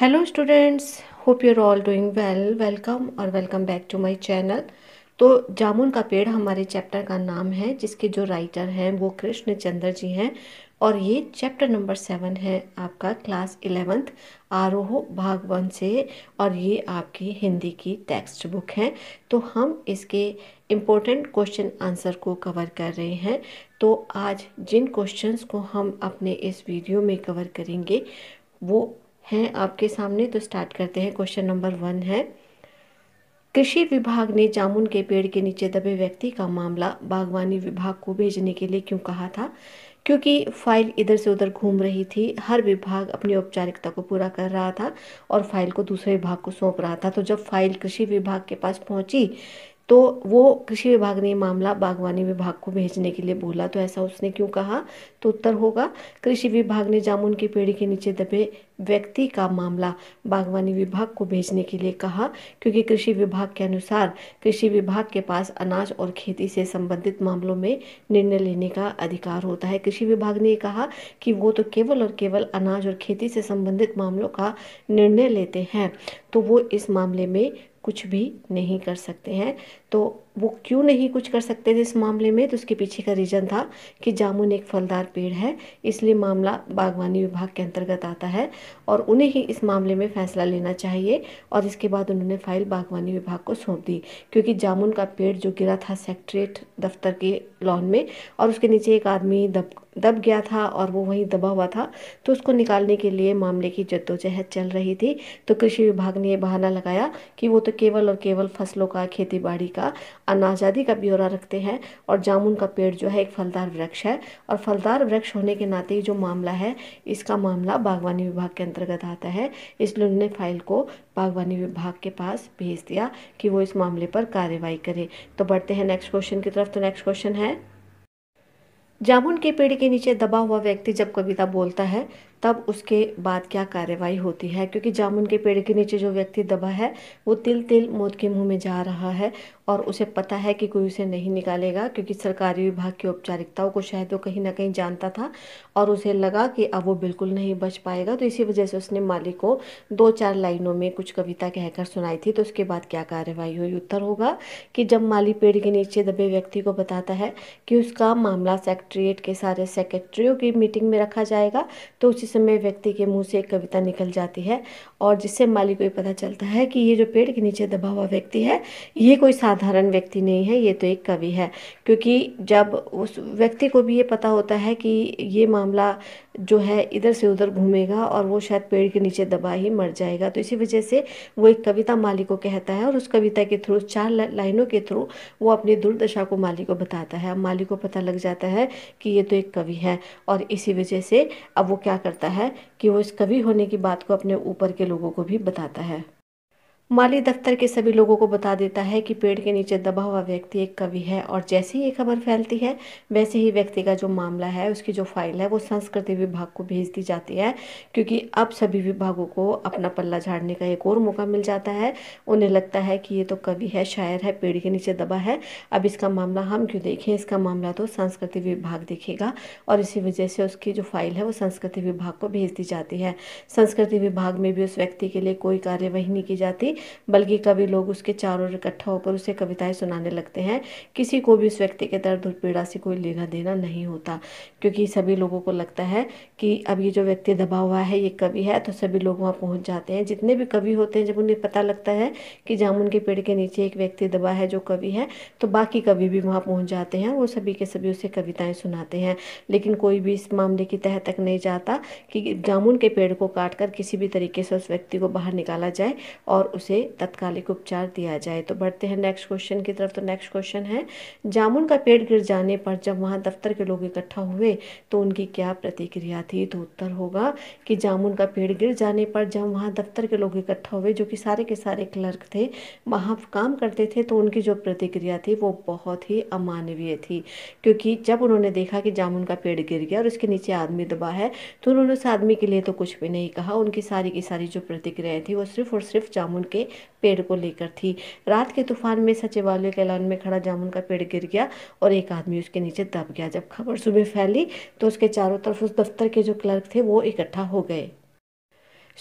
Hello students hope you are all doing well welcome और welcome back to my channel तो जामुन का पेड़ हमारे चैप्टर का नाम है जिसके जो राइटर हैं वो कृष्ण चंद्र जी हैं और ये चैप्टर नंबर सेवन है आपका क्लास इलेवेंथ आरोह भाग वन से और ये आपकी हिंदी की टेक्स्ट बुक है तो हम इसके इम्पोर्टेंट क्वेश्चन आंसर को कवर कर रहे हैं तो आज जिन क्वेश्चंस को हम अपने इस वीडियो में कवर करेंगे वो हैं आपके सामने तो स्टार्ट करते हैं क्वेश्चन नंबर वन है कृषि विभाग ने जामुन के पेड़ के नीचे दबे व्यक्ति का मामला बागवानी विभाग को भेजने के लिए क्यों कहा था क्योंकि फाइल इधर से उधर घूम रही थी हर विभाग अपनी औपचारिकता को पूरा कर रहा था और फाइल को दूसरे विभाग को सौंप रहा था तो जब फाइल कृषि विभाग के पास पहुंची तो वो कृषि विभाग ने मामला बागवानी विभाग को भेजने के लिए बोला तो ऐसा उसने क्यों कहा तो उत्तर होगा कृषि विभाग ने जामुन के पेड़ के नीचे दबे व्यक्ति का मामला बागवानी विभाग को भेजने के लिए कहा क्योंकि कृषि विभाग के अनुसार कृषि विभाग के पास अनाज और खेती से संबंधित मामलों में निर्णय लेने का अधिकार होता है कृषि विभाग ने कहा कि वो तो केवल और केवल अनाज और खेती से संबंधित मामलों का निर्णय लेते हैं तो वो इस मामले में कुछ भी नहीं कर सकते हैं तो वो क्यों नहीं कुछ कर सकते थे इस मामले में तो उसके पीछे का रीज़न था कि जामुन एक फलदार पेड़ है इसलिए मामला बागवानी विभाग के अंतर्गत आता है और उन्हें ही इस मामले में फ़ैसला लेना चाहिए और इसके बाद उन्होंने फाइल बागवानी विभाग को सौंप दी क्योंकि जामुन का पेड़ जो गिरा था सेक्ट्रेट दफ्तर के लॉन में और उसके नीचे एक आदमी दब दब गया था और वो वहीं दबा हुआ था तो उसको निकालने के लिए मामले की जद्दोजहद चल रही थी तो कृषि विभाग ने ये बहाना लगाया कि वो तो केवल और केवल फसलों का खेती बाड़ी का अनाज आदि का ब्यौरा रखते हैं और जामुन का पेड़ जो है एक फलदार वृक्ष है और फलदार वृक्ष होने के नाते जो मामला है इसका मामला बागवानी विभाग के अंतर्गत आता है इसलिए उन्होंने फाइल को बागवानी विभाग के पास भेज दिया कि वो इस मामले पर कार्रवाई करे तो बढ़ते हैं नेक्स्ट क्वेश्चन की तरफ तो नेक्स्ट क्वेश्चन है जामुन के पेड़ के नीचे दबा हुआ व्यक्ति जब कविता बोलता है तब उसके बाद क्या कार्रवाई होती है क्योंकि जामुन के पेड़ के नीचे जो व्यक्ति दबा है वो तिल तिल मौत के मुंह में जा रहा है और उसे पता है कि कोई उसे नहीं निकालेगा क्योंकि सरकारी विभाग की औपचारिकताओं को शायद वो कहीं ना कहीं जानता था और उसे लगा कि अब वो बिल्कुल नहीं बच पाएगा तो इसी वजह से उसने मालिक को दो चार लाइनों में कुछ कविता कहकर सुनाई थी तो उसके बाद क्या कार्रवाई हुई उत्तर होगा कि जब माली पेड़ के नीचे दबे व्यक्ति को बताता है कि उसका मामला सेक्रेटरीट के सारे सेक्रेटरियों की मीटिंग में रखा जाएगा तो उसी समय व्यक्ति के मुंह से एक कविता निकल जाती है और जिससे माली को ये पता चलता है कि ये जो पेड़ के नीचे दबा हुआ व्यक्ति है ये कोई साधारण व्यक्ति नहीं है ये तो एक कवि है क्योंकि जब उस व्यक्ति को भी ये पता होता है कि ये मामला जो है इधर से उधर घूमेगा और वो शायद पेड़ के नीचे दबा ही मर जाएगा तो इसी वजह से वो एक कविता माली को कहता है और उस कविता के थ्रू चार लाइनों के थ्रू वो अपनी दुर्दशा को माली को बताता है अब माली को पता लग जाता है कि ये तो एक कवि है और इसी वजह से अब वो क्या करता है कि वो इस कवि होने की बात को अपने ऊपर के लोगों को भी बताता है माली दफ्तर के सभी लोगों को बता देता है कि पेड़ के नीचे दबा हुआ व्यक्ति एक कवि है और जैसे ही ये खबर फैलती है वैसे ही व्यक्ति का जो मामला है उसकी जो फाइल है वो संस्कृति विभाग को भेज दी जाती है क्योंकि अब सभी विभागों को अपना पल्ला झाड़ने का एक और मौका मिल जाता है उन्हें लगता है कि ये तो कवि है शायर है पेड़ के नीचे दबा है अब इसका मामला हम क्यों देखें इसका मामला तो संस्कृति विभाग देखेगा और इसी वजह से उसकी जो फाइल है वो संस्कृति विभाग को भेज दी जाती है संस्कृति विभाग में भी उस व्यक्ति के लिए कोई कार्यवाही नहीं की जाती बल्कि कवि लोग उसके चारों ओर इकट्ठा होकर उसे कविताएं सुनाने लगते हैं किसी को भी उस व्यक्ति के दर्द और पीड़ा से कोई लेना देना नहीं होता क्योंकि सभी लोगों को लगता है कि अब ये जो व्यक्ति दबा हुआ है ये कवि है तो सभी लोग वहाँ पहुँच जाते हैं जितने भी कवि होते हैं जब उन्हें पता लगता है कि जामुन के पेड़ के नीचे एक व्यक्ति दबा है जो कवि है तो बाकी कवि भी वहाँ पहुँच जाते हैं वो सभी के सभी उसे कविताएँ सुनाते हैं लेकिन कोई भी इस मामले की तह तक नहीं जाता कि जामुन के पेड़ को काट कर किसी भी तरीके से उस व्यक्ति को बाहर निकाला जाए और उस उसे तत्कालिक उपचार दिया जाए तो बढ़ते हैं नेक्स्ट क्वेश्चन की तरफ तो नेक्स्ट क्वेश्चन है जामुन का पेड़ गिर जाने पर जब वहाँ दफ्तर के लोग इकट्ठा हुए तो उनकी क्या प्रतिक्रिया थी तो उत्तर होगा कि जामुन का पेड़ गिर जाने पर जब वहाँ दफ्तर के लोग इकट्ठा हुए जो कि सारे के सारे क्लर्क थे वहाँ काम करते थे तो उनकी जो प्रतिक्रिया थी वो बहुत ही अमानवीय थी क्योंकि जब उन्होंने देखा कि जामुन का पेड़ गिर गया और उसके नीचे आदमी दबा है तो उन्होंने उस आदमी के लिए तो कुछ भी नहीं कहा उनकी सारी की सारी जो प्रतिक्रिया थी वो सिर्फ और सिर्फ जामुन के के पेड़ को लेकर थी रात के तूफान में सचिवालय के लान में खड़ा जामुन का पेड़ गिर गया और एक आदमी उसके नीचे दब गया जब खबर सुबह फैली तो उसके चारों तरफ उस दफ्तर के जो क्लर्क थे वो इकट्ठा हो गए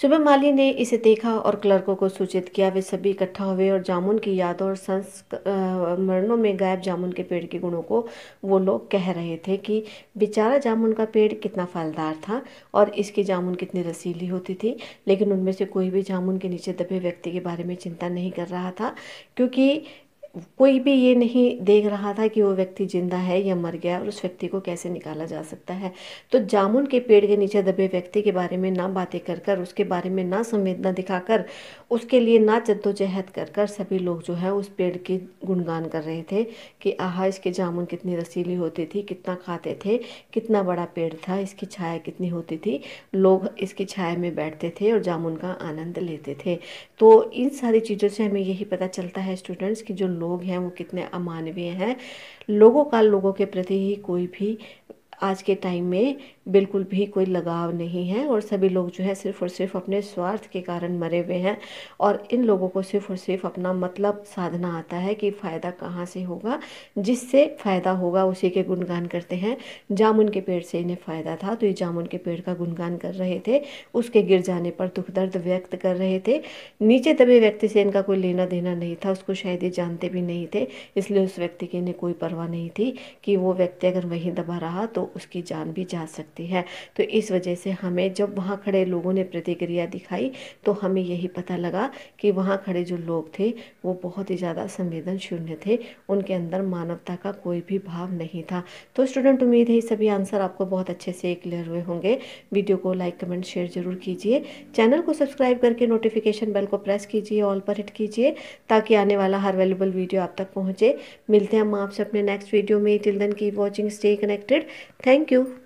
सुबह माली ने इसे देखा और क्लर्कों को सूचित किया वे सभी इकट्ठा हुए और जामुन की यादों और संस्मरणों में गायब जामुन के पेड़ के गुणों को वो लोग कह रहे थे कि बेचारा जामुन का पेड़ कितना फलदार था और इसकी जामुन कितनी रसीली होती थी लेकिन उनमें से कोई भी जामुन के नीचे दबे व्यक्ति के बारे में चिंता नहीं कर रहा था क्योंकि कोई भी ये नहीं देख रहा था कि वो व्यक्ति जिंदा है या मर गया और उस व्यक्ति को कैसे निकाला जा सकता है तो जामुन के पेड़ के नीचे दबे व्यक्ति के बारे में ना बातें कर कर उसके बारे में ना संवेदना दिखाकर उसके लिए ना जद्दोजहद कर कर सभी लोग जो है उस पेड़ के गुणगान कर रहे थे कि आहा इसके जामुन कितनी रसीली होती थी कितना खाते थे कितना बड़ा पेड़ था इसकी छाया कितनी होती थी लोग इसकी छाया में बैठते थे और जामुन का आनंद लेते थे तो इन सारी चीज़ों से हमें यही पता चलता है स्टूडेंट्स कि जो लोग हैं वो कितने अमानवीय हैं लोगों का लोगों के प्रति ही कोई भी आज के टाइम में बिल्कुल भी कोई लगाव नहीं है और सभी लोग जो है सिर्फ़ और सिर्फ अपने स्वार्थ के कारण मरे हुए हैं और इन लोगों को सिर्फ़ और सिर्फ अपना मतलब साधना आता है कि फ़ायदा कहाँ से होगा जिससे फ़ायदा होगा उसी के गुणगान करते हैं जामुन के पेड़ से इन्हें फ़ायदा था तो ये जामुन के पेड़ का गुणगान कर रहे थे उसके गिर जाने पर दुख दर्द व्यक्त कर रहे थे नीचे दबे व्यक्ति से इनका कोई लेना देना नहीं था उसको शायद ये जानते भी नहीं थे इसलिए उस व्यक्ति की इन्हें कोई परवाह नहीं थी कि वो व्यक्ति अगर वहीं दबा रहा तो उसकी जान भी जा सकती है तो इस वजह से हमें जब वहाँ खड़े लोगों ने प्रतिक्रिया दिखाई तो हमें यही पता लगा कि वहाँ खड़े जो लोग थे वो बहुत ही ज़्यादा संवेदन शून्य थे उनके अंदर मानवता का कोई भी भाव नहीं था तो स्टूडेंट उम्मीद है सभी आंसर आपको बहुत अच्छे से क्लियर हुए होंगे वीडियो को लाइक कमेंट शेयर जरूर कीजिए चैनल को सब्सक्राइब करके नोटिफिकेशन बेल को प्रेस कीजिए ऑल पर हिट कीजिए ताकि आने वाला हर अवेलेबल वीडियो आप तक पहुँचे मिलते हैं हम आपसे अपने नेक्स्ट वीडियो में till then keep watching stay connected Thank you.